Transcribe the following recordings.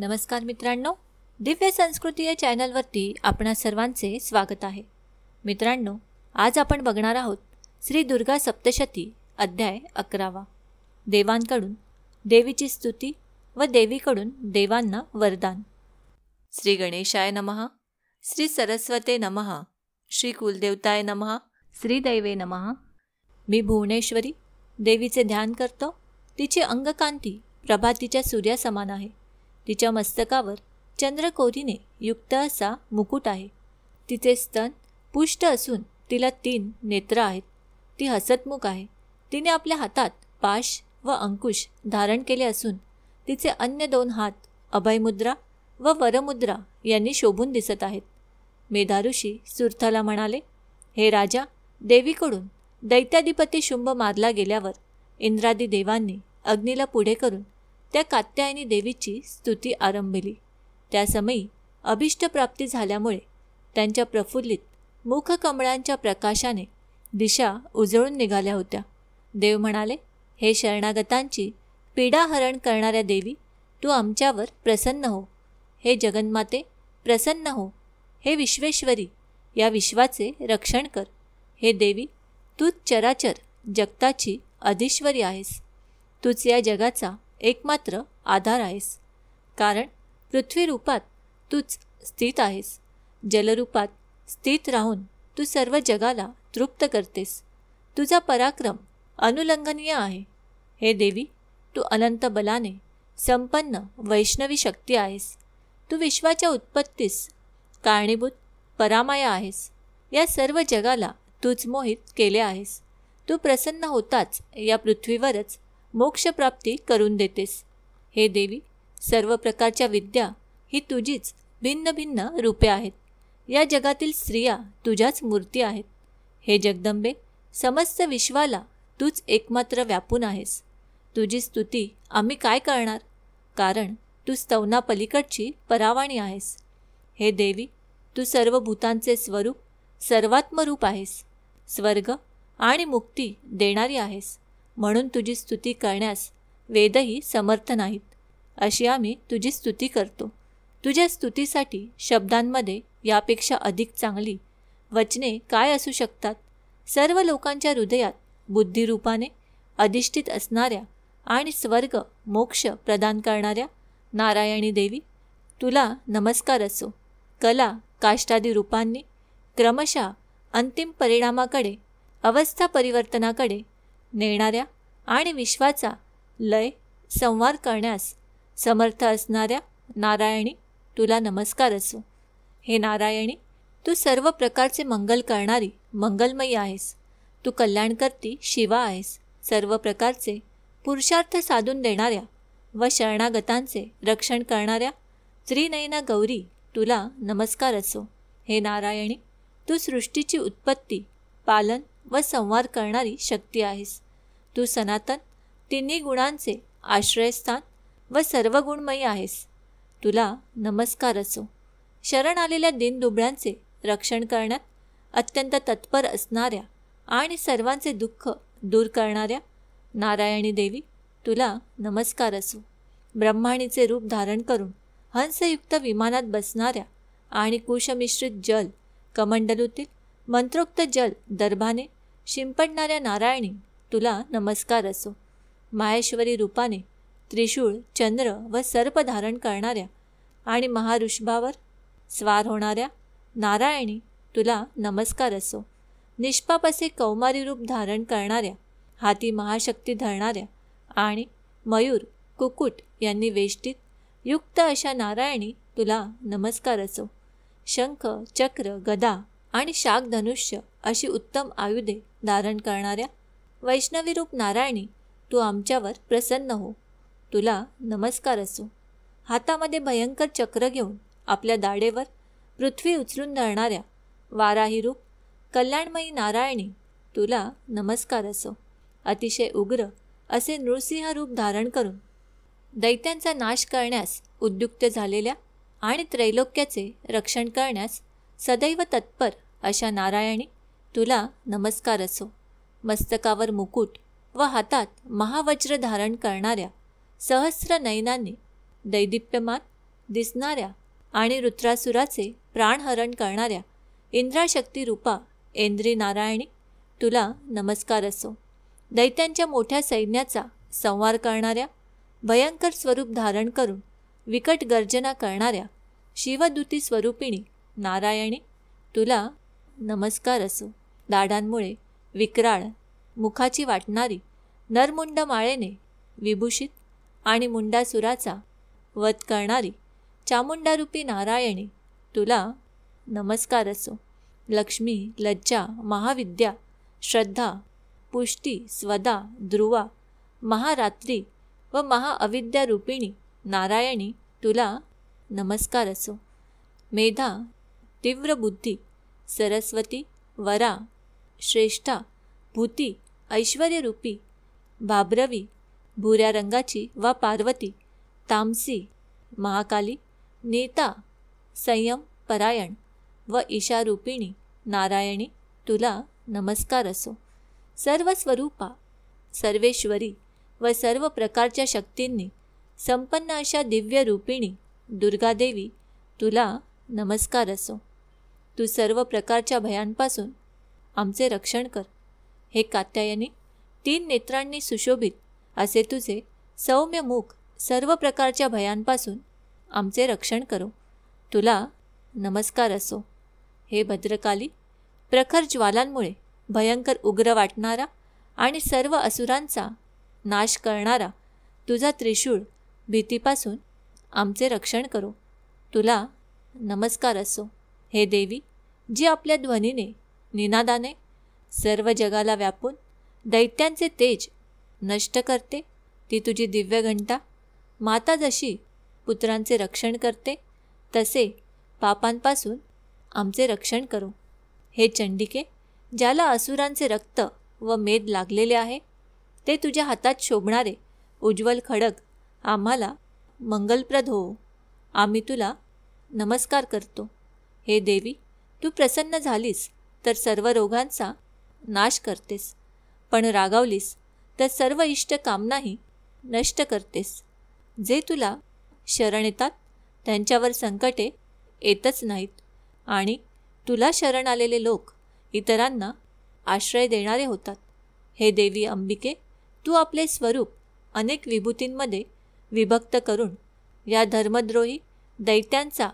नमस्कार मित्रांनो दिव्य संस्कृती या चॅनलवरती आपणा सर्वांचे स्वागत आहे मित्रांनो आज आपण बघणार आहोत श्री दुर्गा सप्तशती अध्याय अकरावा देवांकडून देवीची स्तुती व देवीकडून देवांना वरदान श्री गणेशाय नमः श्री सरस्वते नमः श्री कुलदेवताय नमः श्री दैवे नमः मी भुवनेश्वरी देवीचे ध्यान करतो तिची अंगकांती प्रभातीच्या सूर्यासमान आहे तिच्या मस्तकावर चंद्रकोरीने युक्त असा मुकुट आहे तिचे स्तन पुष्ट असून तिला तीन नेत्र आहेत ती हसतमुख आहे तिने आपल्या हातात पाश व अंकुश धारण केले असून तिचे अन्य दोन हात अभयमुद्रा व वरमुद्रा यांनी शोभून दिसत आहेत मेधारुषी सुरथाला म्हणाले हे राजा देवीकडून दैत्याधिपती शुंभ मारला गेल्यावर इंद्रादी देवांनी अग्नीला पुढे करून त्या कात्यायनी देवीची स्तुती आरंभली त्यासमयी अभिष्टप्राप्ती झाल्यामुळे त्यांच्या प्रफुल्लित मुखकमळांच्या प्रकाशाने दिशा उजळून निघाल्या होत्या देव म्हणाले हे शरणागतांची पीडाहरण करणाऱ्या देवी तू आमच्यावर प्रसन्न हो हे जगन्माते प्रसन्न हो हे विश्वेश्वरी या विश्वाचे रक्षण कर हे देवी तूच चराचर जगताची अधीश्वरी आहेस तूच या जगाचा एकमात्र आधार आहेस कारण पृथ्वीरूपात तूच स्थित आहेस जलरूपात स्थित राहून तू सर्व जगाला तृप्त करतेस तुझा पराक्रम अनुलंघनीय आहे हे देवी तू अनंत बलाने संपन्न वैष्णवी शक्ती आहेस तू विश्वाच्या उत्पत्तीस कारणीभूत परामाया आहेस या सर्व जगाला तूच मोहित केले आहेस तू प्रसन्न होताच या पृथ्वीवरच मोक्षप्राप्ती करून देतेस हे देवी सर्व प्रकारच्या विद्या ही तुझीच भिन्न भिन्न रूपे आहेत या जगातील स्त्रिया तुझ्याच मूर्ती आहेत हे जगदंबे समस्त विश्वाला तूच एकमात्र व्यापून आहेस तुझी स्तुती आम्ही काय करणार कारण तू स्तवनापलीकडची परावाणी आहेस हे देवी तू सर्व भूतांचे स्वरूप सर्वात्मरूप आहेस स्वर्ग आणि मुक्ती देणारी आहेस म्हणून तुझी स्तुती करण्यास वेदही समर्थ नाहीत अशी आम्ही तुझी स्तुती करतो तुझ्या स्तुतीसाठी शब्दांमध्ये यापेक्षा अधिक चांगली वचने काय असू शकतात सर्व लोकांच्या हृदयात बुद्धिरूपाने अधिष्ठित असणाऱ्या आणि स्वर्ग मोक्ष प्रदान करणाऱ्या नारायणी देवी तुला नमस्कार असो कला काष्टादी रूपांनी क्रमशः अंतिम परिणामाकडे अवस्था परिवर्तनाकडे नेणाऱ्या आणि विश्वाचा लय संवाद करण्यास समर्थ असणाऱ्या नारायणी तुला नमस्कार असो हे नारायणी तू सर्व प्रकारचे मंगल करणारी मंगलमयी आहेस तू कल्याणकर्ती शिवा आहेस सर्व प्रकारचे पुरुषार्थ साधून देणाऱ्या व शरणागतांचे रक्षण करणाऱ्या त्रिनयना गौरी तुला नमस्कार असो हे नारायणी तू सृष्टीची उत्पत्ती पालन व संवाद करणारी शक्ती आहेस तू सनातन तिन्ही गुणांचे आश्रयस्थान व सर्व गुणमयी आहेस तुला नमस्कार असो शरण आलेल्या दिनदुबळ्यांचे रक्षण करण्यात अत्यंत तत्पर असणाऱ्या आणि सर्वांचे दुःख दूर करणाऱ्या नारायणी देवी तुला नमस्कार असो ब्रह्माणीचे रूप धारण करून हंसयुक्त विमानात बसणाऱ्या आणि कुशमिश्रित जल कमंडलूतील मंत्रोक्त जल दर्भाने शिंपडणाऱ्या नारायणी तुला नमस्कार असो माहेश्वरी रूपाने त्रिशूळ चंद्र व सर्प धारण करणाऱ्या आणि महारुषभावर स्वार होणाऱ्या नारायणी तुला नमस्कार असो निष्पाप असे कौमारी रूप धारण करणाऱ्या हाती महाशक्ती धरणाऱ्या आणि मयूर कुकुट यांनी वेष्टीत युक्त अशा नारायणी तुला नमस्कार असो शंख चक्र गदा आणि शाक धनुष्य अशी उत्तम आयुधे धारण करणाऱ्या वैष्णवी रूप नारायणी तू आमच्यावर प्रसन्न हो तुला नमस्कार असो हातामध्ये भयंकर चक्र घेऊन आपल्या दाडेवर पृथ्वी उचलून धरणाऱ्या वाराही रूप कल्याणमयी नारायणी तुला नमस्कार असो अतिशय उग्र असे नृसिंह रूप धारण करून दैत्यांचा नाश करण्यास उद्युक्त झालेल्या आणि त्रैलोक्याचे रक्षण करण्यास सदैव तत्पर अशा नारायणी तुला नमस्कार असो मस्तकावर मुकुट व हातात महावज्र धारण करणाऱ्या सहस्र नयनांनी दैदिप्यमान दिसणाऱ्या आणि रुद्रासुराचे प्राणहरण करणाऱ्या इंद्राशक्ती रूपा इंद्री नारायणी तुला नमस्कार असो दैत्यांच्या मोठ्या सैन्याचा संवार करणाऱ्या भयंकर स्वरूप धारण करून विकट गर्जना करणाऱ्या शिवदूती स्वरूपिणी नारायणी तुला नमस्कार असो दाढांमुळे विक्राळ मुखाची वाटणारी नरमुंड माळेने विभूषित आणि मुंडासुराचा वध करणारी चामुंडारूपी नारायणी तुला नमस्कार असो लक्ष्मी लज्जा महाविद्या श्रद्धा पुष्टी स्वदा ध्रुवा महारात्री व महाअविद्यारूपिणी नारायणी तुला नमस्कार असो मेधा तीव्र बुद्धी सरस्वती वरा श्रेष्ठा भूती ऐश्वर्यरूपी भाब्रवी भुऱ्या रंगाची वा पार्वती तामसी महाकाली नेता संयम परायण व ईशारूपिणी नारायणी तुला नमस्कार असो सर्व स्वरूपा सर्वेश्वरी व सर्व प्रकारच्या शक्तींनी संपन्न अशा दिव्य रूपिणी दुर्गादेवी तुला नमस्कार असो तू सर्व प्रकारच्या भयांपासून आमचे रक्षण कर हे कात्यायनी तीन नेत्रांनी सुशोभित असे तुझे सौम्य मुख सर्व प्रकारच्या भयांपासून आमचे रक्षण करो तुला नमस्कार असो हे भद्रकाली प्रखर ज्वालांमुळे भयंकर उग्र वाटणारा आणि सर्व असुरांचा नाश करणारा तुझा त्रिशूळ भीतीपासून आमचे रक्षण करो तुला नमस्कार असो हे देवी जी आपल्या ध्वनीने निनादाने सर्व जगाला व्यापून दैत्यांचे तेज नष्ट करते ती तुझी दिव्य घंटा माता जशी पुत्रांचे रक्षण करते तसे पापांपासून आमचे रक्षण करू हे चंडिके ज्याला असुरांचे रक्त व मेद लागलेले आहे ते तुझ्या हातात शोभणारे उज्ज्वल खडक आम्हाला मंगलप्रद हो आम्ही तुला नमस्कार करतो हे देवी तू प्रसन्न झालीस तर सर्व रोगांचा नाश करतेस पण रागावलीस तर सर्व इष्ट कामनाही नष्ट करतेस जे तुला शरण येतात त्यांच्यावर संकटे येतच नाहीत आणि तुला शरण आलेले लोक इतरांना आश्रय देणारे होतात हे देवी अंबिके तू आपले स्वरूप अनेक विभूतींमध्ये विभक्त करून या धर्मद्रोही दैत्यांचा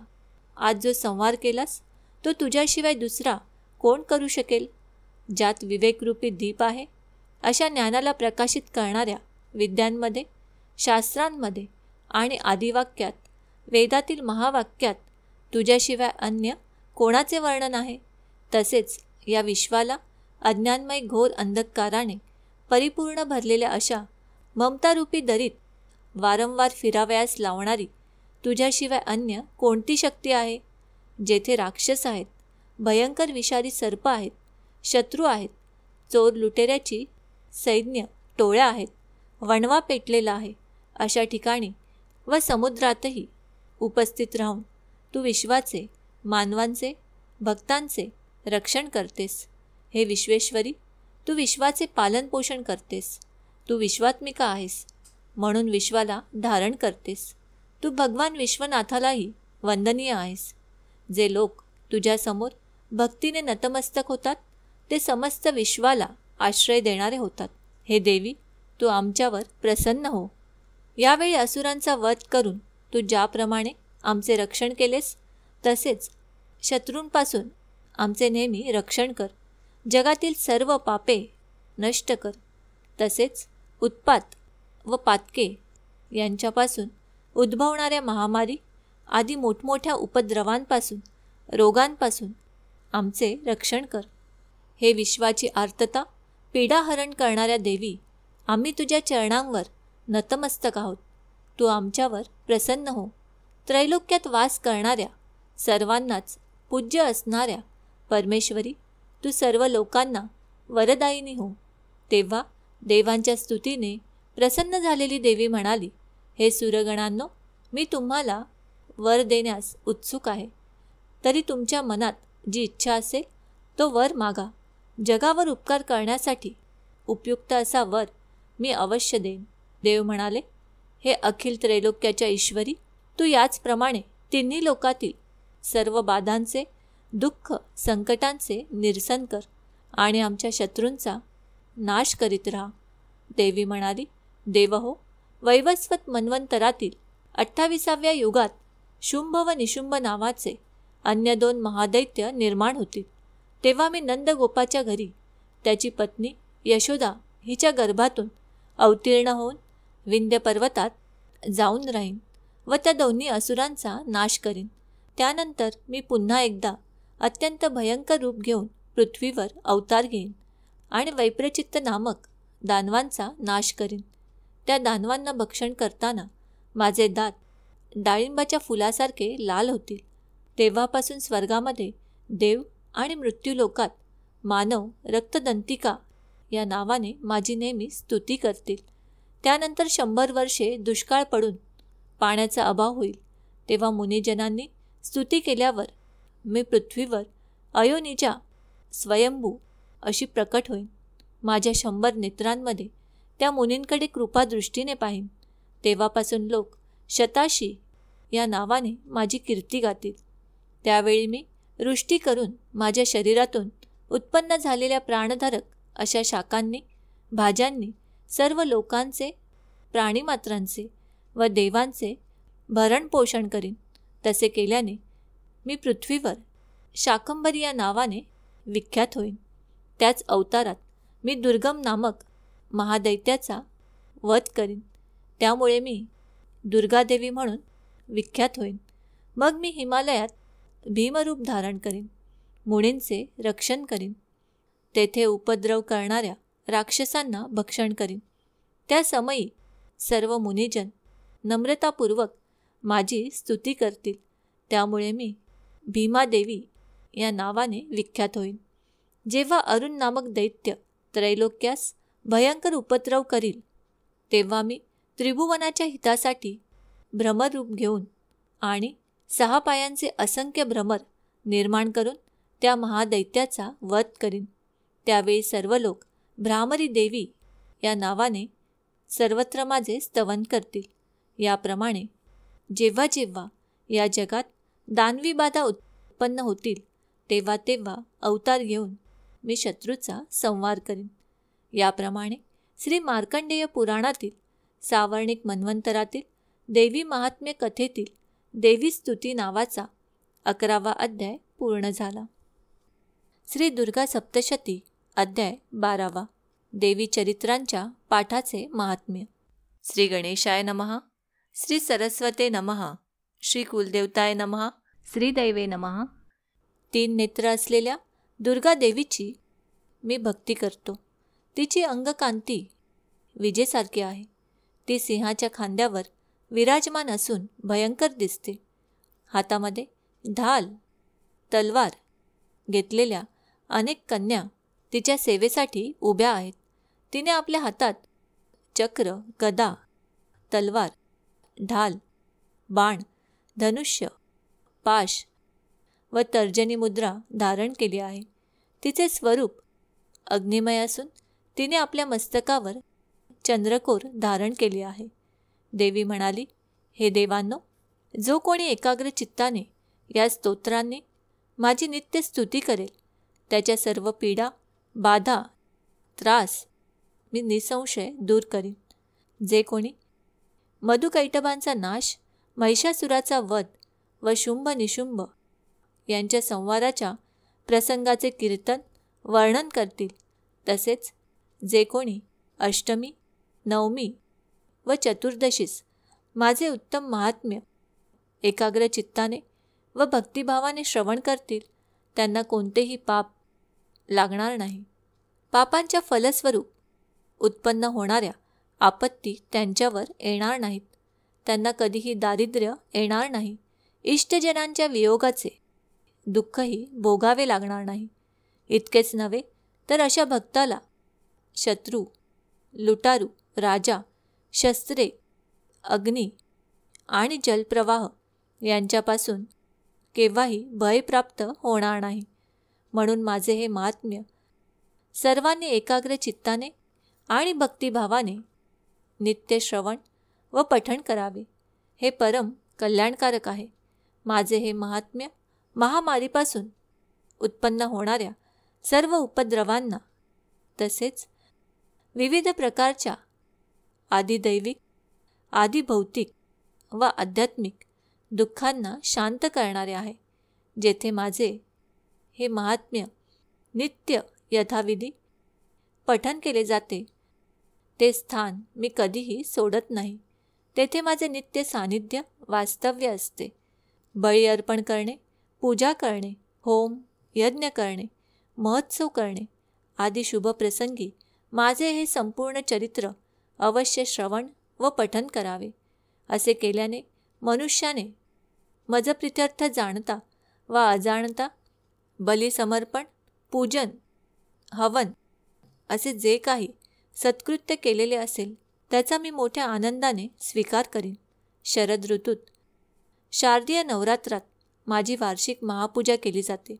आज जो संहार केलास तो तुझ्याशिवाय दुसरा कोण करू शकेल ज्यात विवेकरूपी दीप आहे अशा ज्ञानाला प्रकाशित करणाऱ्या विद्यांमध्ये शास्त्रांमध्ये आणि आदिवाक्यात वेदातील महावाक्यात तुझ्याशिवाय अन्य कोणाचे वर्णन आहे तसेच या विश्वाला अज्ञानमय घोर अंधकाराने परिपूर्ण भरलेल्या अशा ममतारूपी दरीत वारंवार फिरावयास लावणारी तुझ्याशिवाय अन्य कोणती शक्ती आहे जेथे राक्षस आहेत भयंकर विषारी सर्प आहेत शत्रू आहेत चोर लुटेऱ्याची सैन्य टोळ्या आहेत वणवा पेटलेला आहे अशा ठिकाणी व समुद्रातही उपस्थित राहून तू विश्वाचे मानवांचे भक्तांचे रक्षण करतेस हे विश्वेश्वरी तू विश्वाचे पालनपोषण करतेस तू विश्वात्मिका आहेस म्हणून विश्वाला धारण करतेस तू भगवान विश्वनाथालाही वंदनीय आहेस जे लोक तुझ्यासमोर भक्तीने नतमस्तक होतात ते समस्त विश्वाला आश्रय देणारे होतात हे देवी तू आमच्यावर प्रसन्न हो यावेळी असुरांचा वध करून तू ज्याप्रमाणे आमचे रक्षण केलेस तसेच शत्रूंपासून आमचे नेहमी रक्षण कर जगातील सर्व पापे नष्ट कर तसेच उत्पात व पातके यांच्यापासून उद्भवणाऱ्या महामारी आदी मोठमोठ्या उपद्रवांपासून रोगांपासून आमचे रक्षण कर हे विश्वाची आर्तता पीडाहरण करणाऱ्या देवी आम्ही तुझ्या चरणांवर नतमस्तक आहोत तू आमच्यावर प्रसन्न हो त्रैलोक्यात वास करणाऱ्या सर्वांनाच पूज्य असणाऱ्या परमेश्वरी तू सर्व लोकांना वरदायिनी हो तेव्हा देवांच्या स्तुतीने प्रसन्न झालेली देवी म्हणाली हे सूरगणांनो मी तुम्हाला वर देण्यास उत्सुक आहे तरी तुमच्या मनात जी इच्छा असेल तो वर मागा जगावर उपकार करण्यासाठी उपयुक्त असा वर मी अवश्य देईन देव म्हणाले हे अखिल त्रैलोक्याच्या ईश्वरी तू याचप्रमाणे तिन्ही लोकातील सर्व बाधांचे दुःख संकटांचे निरसन कर आणि आमच्या शत्रूंचा नाश करीत राहा देवी म्हणाली देव हो वैवस्वत मन्वंतरातील अठ्ठावीसाव्या युगात शुंभ व निशुंभ नावाचे अन्य दोन महादैत्य निर्माण होतील तेव्हा मी नंदगोपाच्या घरी त्याची पत्नी यशोदा हिच्या गर्भातून अवतीर्ण होऊन विंध्य पर्वतात जाऊन राहीन व त्या दोन्ही असुरांचा नाश करीन त्यानंतर मी पुन्हा एकदा अत्यंत भयंकर रूप घेऊन पृथ्वीवर अवतार घेईन आणि वैप्रचित्त नामक दानवांचा नाश करीन त्या दानवांना भक्षण करताना माझे दात डाळिंबाच्या फुलासारखे लाल होतील तेव्हापासून स्वर्गामध्ये देव आणि मृत्यूलोकात मानव रक्तदंतिका या नावाने माझी नेहमी स्तुती करतील त्यानंतर शंभर वर्षे दुष्काळ पडून पाण्याचा अभाव होईल तेव्हा मुनिजनांनी स्तुती केल्यावर मी पृथ्वीवर अयोनिजा स्वयंभू अशी प्रकट होईन माझ्या शंभर नेत्रांमध्ये त्या मुनींकडे कृपादृष्टीने पाहिन तेव्हापासून लोक शताशी या नावाने माझी कीर्ती गातील त्यावेळी मी रुष्टी करून माझ्या शरीरातून उत्पन्न झालेल्या प्राणधारक अशा शाकांनी भाज्यांनी सर्व लोकांचे प्राणीमात्रांचे व देवांचे भरणपोषण करीन तसे केल्याने मी पृथ्वीवर शाकंबरी या नावाने विख्यात होईन त्याच अवतारात मी दुर्गम नामक महादैत्याचा वध करीन त्यामुळे मी दुर्गादेवी म्हणून विख्यात होईन मग मी हिमालयात भीमरूप धारण करीन मुनींचे रक्षण करीन तेथे उपद्रव करणाऱ्या राक्षसांना भक्षण करीन त्या समयी सर्व मुनिजन नम्रतापूर्वक माझी स्तुती करतील त्यामुळे मी भीमादेवी या नावाने विख्यात होईन जेव्हा अरुण नामक दैत्य त्रैलोक्यास भयंकर उपद्रव करील तेव्हा मी त्रिभुवनाच्या हितासाठी भ्रमर रूप घेऊन आणि सहा पायांचे असंख्य भ्रमर निर्माण करून त्या महादैत्याचा वध करीन त्यावेळी सर्व लोक भ्रामरी देवी या नावाने सर्वत्र माझे स्तवन करतील याप्रमाणे जेव्हा जेव्हा या जगात दानवी बाधा उत्पन्न होतील तेव्हा तेव्हा अवतार घेऊन मी शत्रूचा संवार करीन याप्रमाणे श्री मार्कंडेय पुराणातील सावर्णिक मन्वंतरातील देवी महात्म्य कथेतील देवी स्तुती नावाचा अकरावा अध्याय पूर्ण झाला श्री दुर्गा सप्तशती अध्याय बारावा देवी चरित्रांच्या पाठाचे महात्म्य श्री गणेशाय नमहा श्री सरस्वते नमहा श्री कुलदेवताय नमहा श्रीदैवे नमहा तीन नेत्र असलेल्या दुर्गा देवीची मी भक्ती करतो तिची अंगकांती विजेसारखी आहे ती सिंहाच्या खांद्यावर विराजमान असून भयंकर दिसते हातामध्ये ढाल तलवार घेतलेल्या अनेक कन्या तिच्या सेवेसाठी उभ्या आहेत तिने आपल्या हातात चक्र गदा तलवार ढाल बाण धनुष्य पाश व तर्जनी मुद्रा धारण केली आहे तिचे स्वरूप अग्निमय असून तिने आपल्या मस्तकावर चंद्रकोर धारण केली आहे देवी म्हणाली हे देवांनो जो कोणी एकाग्र चित्ताने या स्तोत्रांनी माझी नित्य स्तुती करेल त्याच्या सर्व पीडा बाधा त्रास मी निसंशय दूर करीन जे कोणी मधुकैटबांचा नाश महिषासुराचा वध व शुंभ निशुंभ यांच्या संवादाच्या प्रसंगाचे कीर्तन वर्णन करतील तसेच जे कोणी अष्टमी नवमी व चतुर्दशीस माझे उत्तम महात्म्य एकाग्र चित्ताने व भक्तिभावाने श्रवण करतील त्यांना कोणतेही पाप लागणार नाही पापांच्या फलस्वरूप उत्पन्न होणाऱ्या आपत्ती त्यांच्यावर येणार नाहीत त्यांना कधीही दारिद्र्य येणार नाही इष्टजनांच्या वियोगाचे दुःखही भोगावे लागणार नाही इतकेच नव्हे तर अशा भक्ताला शत्रू लुटारू राजा शस्त्रे अग्नी आणि जलप्रवाह यांच्यापासून केव्हाही भयप्राप्त होणार नाही म्हणून माझे हे महात्म्य सर्वांनी एकाग्र चित्ताने आणि भक्तिभावाने नित्य श्रवण व पठण करावे हे परम कल्याणकारक आहे माझे हे महात्म्य महामारीपासून उत्पन्न होणाऱ्या सर्व उपद्रवांना तसेच विविध प्रकारच्या आदिदैविक आदिभौतिक व आध्यात्मिक दुःखांना शांत करणारे आहे जेथे माझे हे महात्म्य नित्य यथाविधी पठन केले जाते ते स्थान मी कधीही सोडत नाही तेथे माझे नित्य सानिध्य वास्तव्य असते बळी अर्पण करणे पूजा करणे होम यज्ञ करणे महोत्सव करणे आदी शुभप्रसंगी माझे हे संपूर्ण चरित्र अवश्य श्रवण व पठन करावे असे केल्याने मनुष्याने मजप्रित्यर्थ जाणता वा अजाणता बलिसमर्पण पूजन हवन असे जे काही सत्कृत्य केलेले असेल त्याचा मी मोठ्या आनंदाने स्वीकार करीन शरद ऋतूत शारदीय नवरात्रात माझी वार्षिक महापूजा केली जाते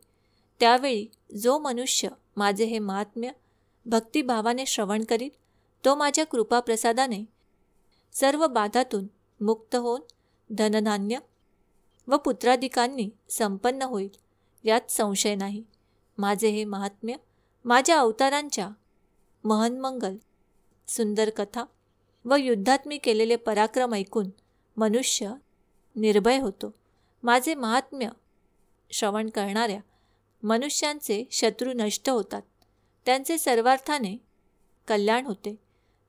त्यावेळी जो मनुष्य माझे हे महात्म्य भक्तिभावाने श्रवण करीत तो माझ्या कृपाप्रसादाने सर्व बाधातून मुक्त होऊन धनधान्य व पुत्राधिकांनी संपन्न होईल यात संशय नाही माझे हे महात्म्य माझ्या अवतारांच्या महनमंगल सुंदर कथा व युद्धात मी केलेले पराक्रम ऐकून मनुष्य निर्भय होतो माझे महात्म्य श्रवण करणाऱ्या मनुष्यांचे शत्रू नष्ट होतात त्यांचे सर्वार्थाने कल्याण होते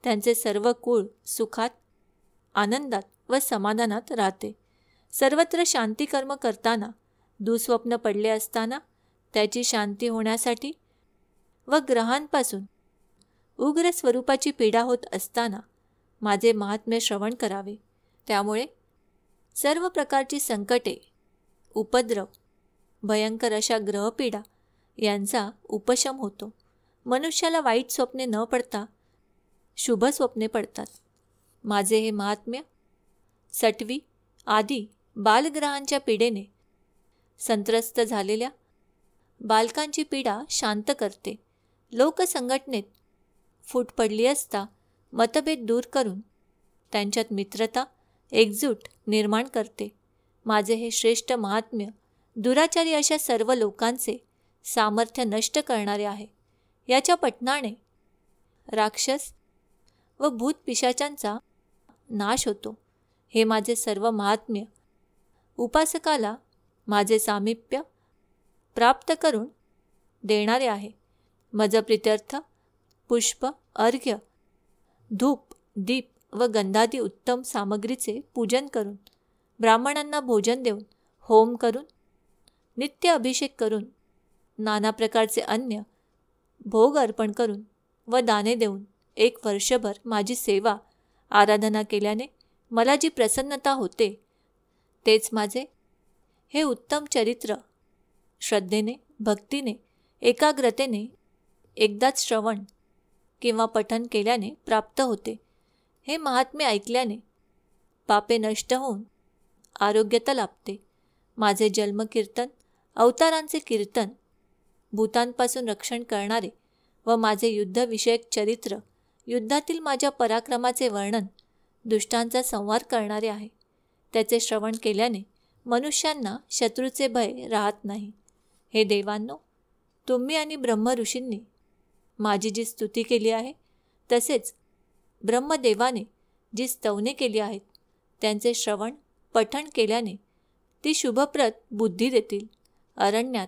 त्यांचे सर्व कुळ सुखात आनंदात व समाधानात राहते सर्वत्र शांतिकर्म करताना दुःस्वप्न पडले असताना त्याची शांती होण्यासाठी व ग्रहांपासून उग्र स्वरूपाची पीडा होत असताना माझे महात्म्य श्रवण करावे त्यामुळे सर्व प्रकारची संकटे उपद्रव भयंकर अशा ग्रहपीडा यांचा उपशम होतो मनुष्याला वाईट स्वप्ने न पडता शुभ स्वप्ने पडतात माझे हे महात्म्य सटवी आदी बालग्रहांच्या पिढेने संत्रस्त झालेल्या बालकांची पीडा शांत करते लोकसंघटनेत फूट पडली असता मतभेद दूर करून त्यांच्यात मित्रता एकजूट निर्माण करते माझे हे श्रेष्ठ महात्म्य दुराचारी अशा सर्व लोकांचे सामर्थ्य नष्ट करणारे आहे याच्या पटनाने राक्षस व भूत पिशाचांचा नाश होतो हे माझे सर्व महात्म्य उपासकाला माझे सामिप्य, प्राप्त करून देणारे आहे माझं प्रित्यर्थ पुष्प अर्घ्य धूप दीप व गंधादी उत्तम सामग्रीचे पूजन करून ब्राह्मणांना भोजन देऊन होम करून नित्य अभिषेक करून नाना प्रकारचे अन्य भोग अर्पण करून व दाने देऊन एक वर्षभर माझी सेवा आराधना केल्याने मला जी प्रसन्नता होते तेच माझे हे उत्तम चरित्र श्रद्धेने भक्तीने एकाग्रतेने एकदाच श्रवण किंवा पठन केल्याने प्राप्त होते हे महात्मे ऐकल्याने पापे नष्ट होऊन आरोग्यता लाभते माझे जन्मकीर्तन अवतारांचे कीर्तन भूतांपासून रक्षण करणारे व माझे युद्धविषयक चरित्र युद्धातील माझ्या पराक्रमाचे वर्णन दुष्टांचा संवार करणारे आहे त्याचे श्रवण केल्याने मनुष्यांना शत्रूचे भय राहत नाही हे देवांनो तुम्ही आणि ब्रह्म ऋषींनी माझी जी स्तुती केली आहे तसेच ब्रह्मदेवाने जी स्तवने केली आहेत त्यांचे श्रवण पठण केल्याने ती शुभप्रत बुद्धी देतील अरण्यात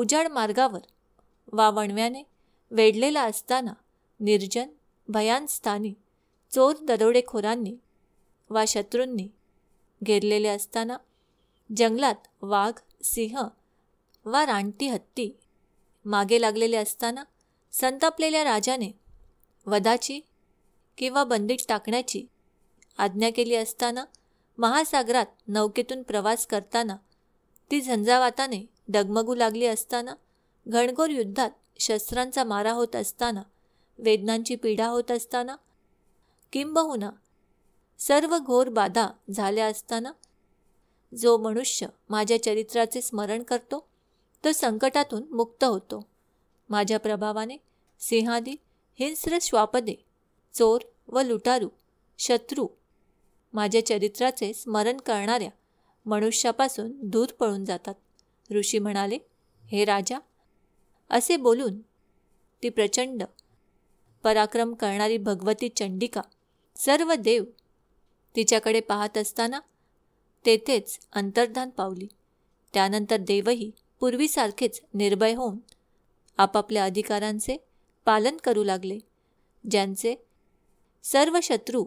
उजाड मार्गावर वावणव्याने वेढलेला असताना निर्जन भयानस्थानी स्थानी चोर दरोडेखोरांनी वा शत्रूंनी घेरलेले असताना जंगलात वाघ सिंह वा रानटी हत्ती मागे लागलेले असताना संतापलेल्या राजाने वधाची किंवा बंदीच टाकण्याची आज्ञा केली असताना महासागरात नौकेतून प्रवास करताना ती झंझावाताने डगमगू लागली असताना घणघोर युद्धात शस्त्रांचा मारा होत असताना वेदनांची पीडा होत असताना किंबहुना सर्व घोर बाधा झाल्या असताना जो मनुष्य माझ्या चरित्राचे स्मरण करतो तो संकटातून मुक्त होतो माझ्या प्रभावाने सिंहादी हिंस्र श्वापदे चोर व लुटारू शत्रू माझ्या चरित्राचे स्मरण करणाऱ्या मनुष्यापासून दूर पळून जातात ऋषी म्हणाले हे राजा असे बोलून ती प्रचंड पराक्रम करणारी भगवती चंडिका सर्व देव तिच्याकडे पाहत असताना तेथेच अंतर्धान पावली त्यानंतर देवही पूर्वीसारखेच निर्भय होऊन आपापल्या अधिकारांचे पालन करू लागले ज्यांचे सर्व शत्रू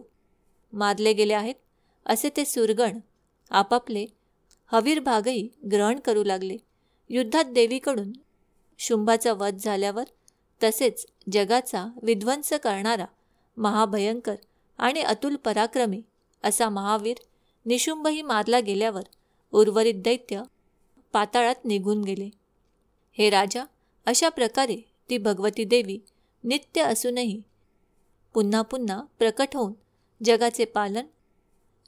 मारले गेले आहेत असे ते सुरगण आपापले हवीर ग्रहण करू लागले युद्धात देवीकडून शुंभाचा वध झाल्यावर तसेच जगाचा विध्वंस करणारा महाभयंकर आणि अतुल पराक्रमी असा महावीर निशुंभही मारला गेल्यावर उर्वरित दैत्य पाताळात निघून गेले हे राजा अशा प्रकारे ती भगवती देवी नित्य असूनही पुन्हा पुन्हा प्रकट होऊन जगाचे पालन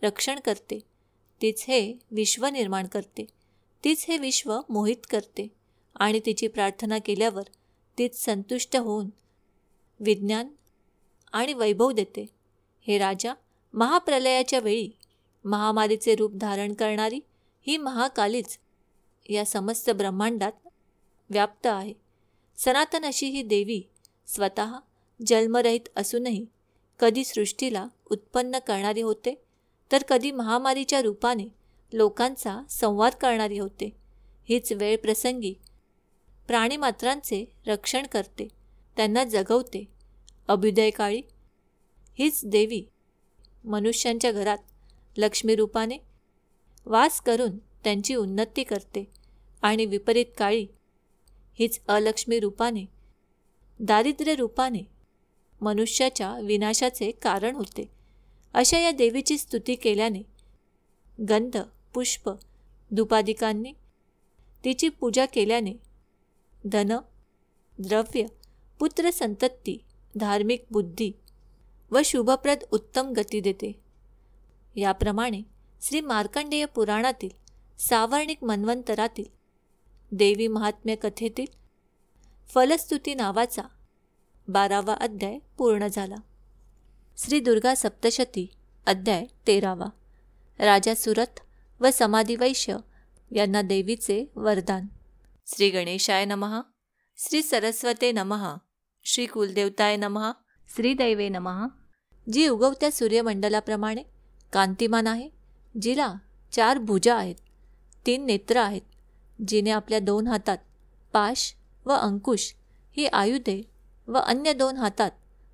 रक्षण करते तीच हे विश्व निर्माण करते तीच हे विश्व मोहित करते आणि तिची प्रार्थना केल्यावर तीच संतुष्ट होऊन विज्ञान आणि वैभव देते हे राजा महाप्रलयाच्या वेळी महामारीचे रूप धारण करणारी ही महाकालीच या समस्त ब्रह्मांडात व्याप्त आहे सनातन अशी ही देवी स्वतः जन्मरहित असूनही कधी सृष्टीला उत्पन्न करणारी होते तर कधी महामारीच्या रूपाने लोकांचा संवाद करणारी होते हीच वेळ प्रसंगी प्राणीमात्रांचे रक्षण करते त्यांना जगवते अभ्युदयकाळी हीच देवी मनुष्यांच्या घरात लक्ष्मी रूपाने वास करून त्यांची उन्नती करते आणि विपरीत काळी हीच अलक्ष्मी रूपाने दारिद्र्य रूपाने मनुष्याच्या विनाशाचे कारण होते अशा या देवीची स्तुती केल्याने गंध पुष्प दुपादिकांनी तिची पूजा केल्याने धन द्रव्य पुत्र संतत्ती, धार्मिक बुद्धी व शुभप्रद उत्तम गती देते याप्रमाणे श्री मार्कंडेय पुराणातील सावर्णिक मन्वंतरातील देवी महात्म्य कथेतील फलस्तुती नावाचा बारावा अध्याय पूर्ण झाला श्री दुर्गा सप्तशती अध्याय तेरावा राजा सुरत व समाधी वैश्य यांना देवीचे वरदान श्री गणेशाय नमहा श्री सरस्वते नमहा श्री कुलदेवताय नमहा श्रीदैवे नमहा जी उगवत्या सूर्यमंडलाप्रमाणे कांतिमान आहे जिला चार भुजा आहेत तीन नेत्र आहेत जिने आपल्या दोन हातात पाश व अंकुश ही आयुधे व अन्य दोन हातात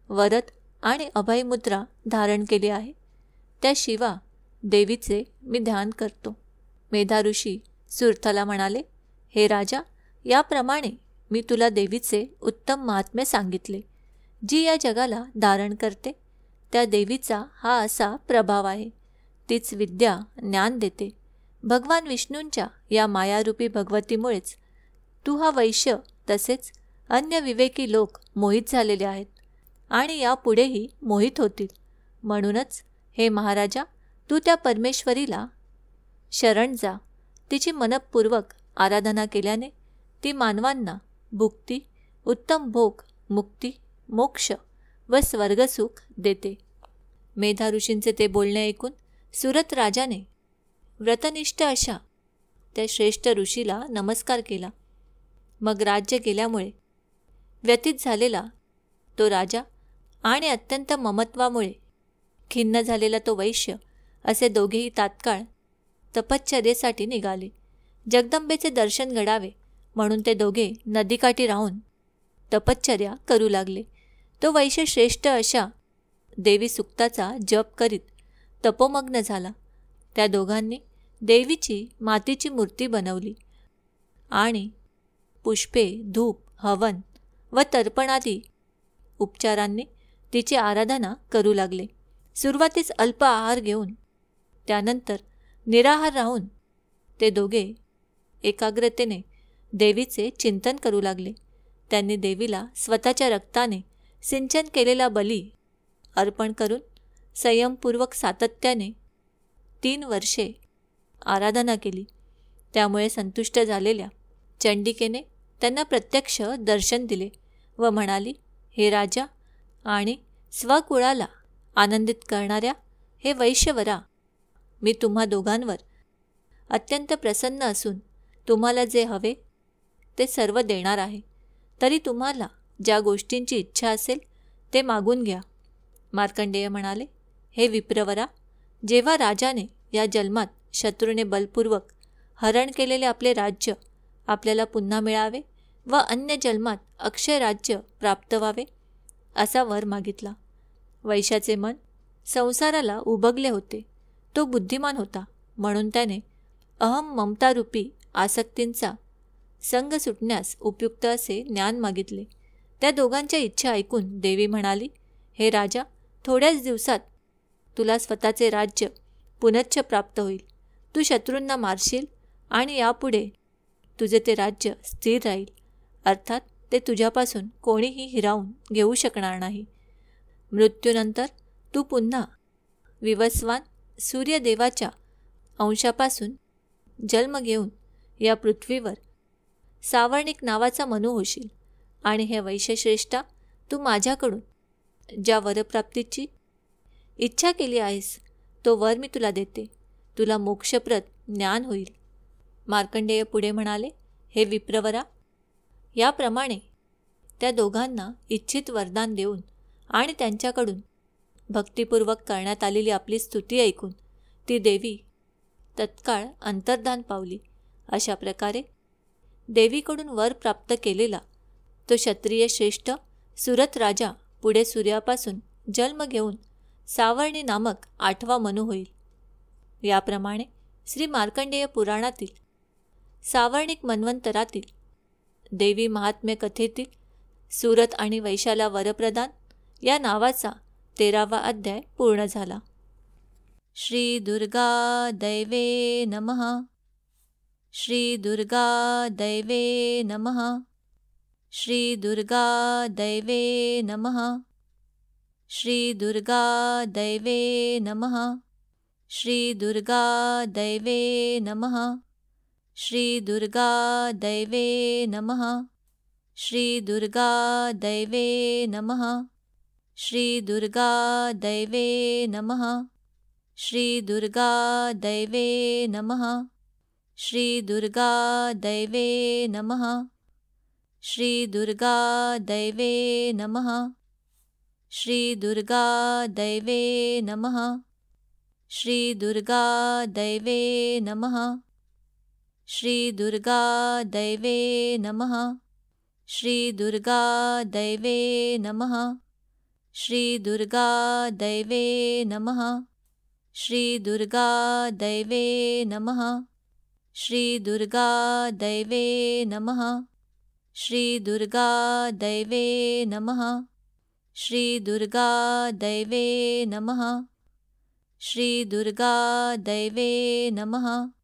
वरत आणि अभयमुद्रा धारण केली आहे त्या शिवा देवीचे मी ध्यान करतो मेधा ऋषी सुरथाला म्हणाले हे राजा याप्रमाणे मी तुला देवीचे उत्तम महात्म्य सांगितले जी या जगाला धारण करते त्या देवीचा हा असा प्रभाव आहे तीच विद्या ज्ञान देते भगवान विष्णूंच्या या मायारूपी भगवतीमुळेच तू हा वैश्य तसेच अन्य विवेकी लोक मोहित झालेले आहेत आणि यापुढेही मोहित होतील म्हणूनच हे महाराजा तू त्या परमेश्वरीला शरण जा तिची मनपूर्वक आराधना केल्याने ती मानवांना भुक्ती उत्तम भोग मुक्ती मोक्ष व स्वर्गसुख देते मेधा ऋषींचे ते बोलणे ऐकून सुरत राजाने व्रतनिष्ठ अशा त्या श्रेष्ठ ऋषीला नमस्कार केला मग राज्य गेल्यामुळे व्यतीत झालेला तो राजा आणि अत्यंत ममत्वामुळे खिन्न झालेला तो वैश्य असे दोघेही तात्काळ तपश्चर्येसाठी निघाले जगदंबेचे दर्शन घडावे म्हणून ते दोघे नदीकाठी राहून तपश्चर्या करू लागले तो वैश्य श्रेष्ठ अशा देवी सुक्ताचा जप करीत तपोमग्न झाला त्या दोघांनी देवीची मातीची मूर्ती बनवली आणि पुष्पे धूप हवन व तर्पणादी उपचारांनी तिची आराधना करू लागले सुरुवातीस अल्प आहार घेऊन त्यानंतर निराहार राहून ते दोघे एकाग्रतेने देवीचे चिंतन करू लागले त्यांनी देवीला स्वतःच्या रक्ताने सिंचन केलेला बली अर्पण करून संयमपूर्वक सातत्याने तीन वर्षे आराधना केली त्यामुळे संतुष्ट झालेल्या चंडिकेने त्यांना प्रत्यक्ष दर्शन दिले व म्हणाली हे राजा आणि स्वकुळाला आनंदित करणाऱ्या हे वैश्यवरा मी तुम्हा दोघांवर अत्यंत प्रसन्न असून तुम्हाला जे हवे ते सर्व देणार आहे तरी तुम्हाला ज्या गोष्टींची इच्छा असेल ते मागून घ्या मार्कंडेय म्हणाले हे विप्रवरा जेव्हा राजाने या जन्मात शत्रूने बलपूर्वक हरण केलेले आपले राज्य आपल्याला पुन्हा मिळावे व अन्य जन्मात अक्षय राज्य प्राप्त व्हावे असा वर मागितला वैशाचे मन संसाराला उभगले होते तो बुद्धिमान होता म्हणून त्याने अहम ममतारूपी आसक्तींचा संघ सुटण्यास उपयुक्त असे ज्ञान मागितले त्या दोघांच्या इच्छा ऐकून देवी म्हणाली हे राजा थोड्याच दिवसात तुला स्वतःचे राज्य पुनच्छ प्राप्त होईल तू शत्रूंना मारशील आणि यापुढे तुझे ते राज्य स्थिर राहील अर्थात ते तुझ्यापासून कोणीही हिरावून घेऊ शकणार नाही मृत्यूनंतर तू पुन्हा विवस्वान सूर्यदेवाच्या अंशापासून जन्म घेऊन या पृथ्वीवर सावर्णिक नावाचा मनू होशील आणि हे वैश्यश्रेष्ठा तू माझ्याकडून ज्या वरप्राप्तीची इच्छा केली आहेस तो वर मी तुला देते तुला मोक्षप्रत ज्ञान होईल मार्कंडेय पुढे म्हणाले हे विप्रवरा याप्रमाणे त्या दोघांना इच्छित वरदान देऊन आणि त्यांच्याकडून भक्तिपूर्वक करण्यात आलेली आपली स्तुती ऐकून ती देवी तत्काळ अंतर्धान पावली अशा प्रकारे देवीकडून वर प्राप्त केलेला तो क्षत्रिय श्रेष्ठ सुरत राजा पुढे सूर्यापासून जन्म घेऊन सावर्णी नामक आठवा मनू होईल याप्रमाणे श्री मार्कंडेय पुराणातील सावर्णिक मन्वंतरातील देवी महात्म्य कथेतील सुरत आणि वैशाला वरप्रदान या नावाचा तेरावा अध्याय पूर्ण झाला श्री दुर्गा दैवे नम श्री दुर्गा दैवे नम श्री दुर्गा दैवे नम श्री दुर्गा दैवे नम श्री दुर्गा दैवे नमः दैवे नमः दैवे नमः दैवे नमः दैवे नमः दैवे नमः दैवे नमः दैवे नमः दैवे नमः दैवे नमः दैवे नमः दैवे नमः दैवे नमः दैवे नमः दैवे नमः दैवे नमः दैवे नमः